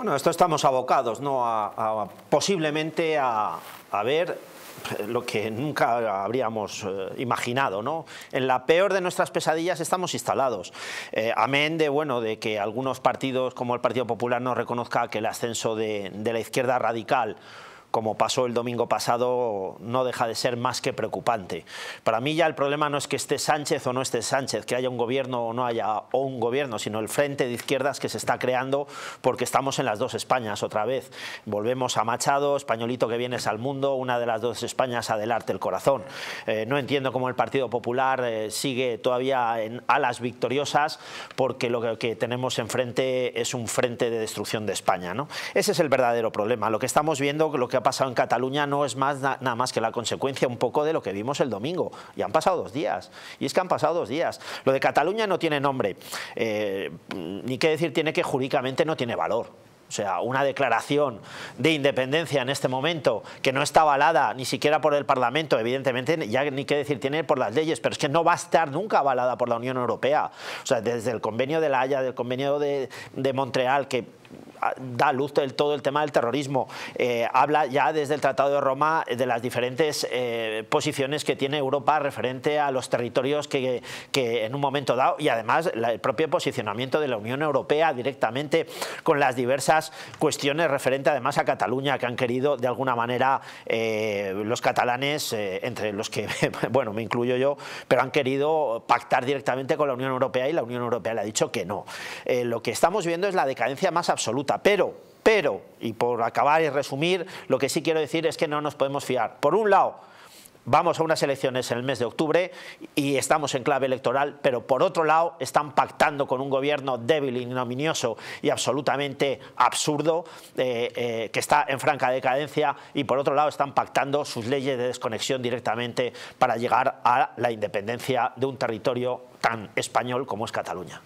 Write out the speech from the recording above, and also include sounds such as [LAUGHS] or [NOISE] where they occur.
Bueno, esto estamos abocados ¿no? a, posiblemente a, ver eh, lo que nunca habríamos eh, imaginado. ¿no? En la peor de nuestras pesadillas estamos instalados. Eh, amén de, bueno, de que algunos partidos como el Partido Popular no reconozca que el ascenso de la izquierda radical como pasó el domingo pasado, no deja de ser más que preocupante. Para mí ya el problema no es que esté Sánchez o no esté Sánchez, que haya un gobierno o no haya o un gobierno, sino el frente de izquierdas que se está creando porque estamos en las dos Españas otra vez. Volvemos a Machado, españolito que vienes al mundo, una de las dos Españas adelarte el corazón. Eh, no entiendo cómo el Partido Popular eh, sigue todavía en alas victoriosas porque lo que, tenemos enfrente es un frente de destrucción de España. ¿no? Ese es el verdadero problema. Lo que estamos viendo, lo que pasado en Cataluña no es más nada más que la consecuencia un poco de lo que vimos el domingo. Y han pasado dos días. Y es que han pasado dos días. Lo de Cataluña no tiene nombre. Eh, ni qué decir tiene que jurídicamente no tiene valor. O sea, una declaración de independencia en este momento que no está avalada ni siquiera por el Parlamento, evidentemente, ya ni qué decir tiene por las leyes, pero es que no va a estar nunca avalada por la Unión Europea. O sea, desde el convenio de La Haya, del convenio de Montreal, que Ah, da luz del todo el tema del terrorismo. Eh, habla ya desde el Tratado de Roma de las diferentes eh, posiciones que tiene Europa referente a los territorios que, en un momento dado y además el propio posicionamiento de la Unión Europea directamente con las diversas cuestiones referente además a Cataluña que han querido de alguna manera eh, los catalanes, entre los que, [LAUGHS] bueno, me incluyo yo, pero han querido pactar directamente con la Unión Europea y la Unión Europea le ha dicho que no. lo que estamos viendo es la decadencia más absoluta pero, pero, y por acabar y resumir, lo que sí quiero decir es que no nos podemos fiar. Por un lado, vamos a unas elecciones en el mes de octubre y estamos en clave electoral, pero por otro lado están pactando con un gobierno débil, ignominioso y absolutamente absurdo eh, eh, que está en franca decadencia y por otro lado están pactando sus leyes de desconexión directamente para llegar a la independencia de un territorio tan español como es Cataluña.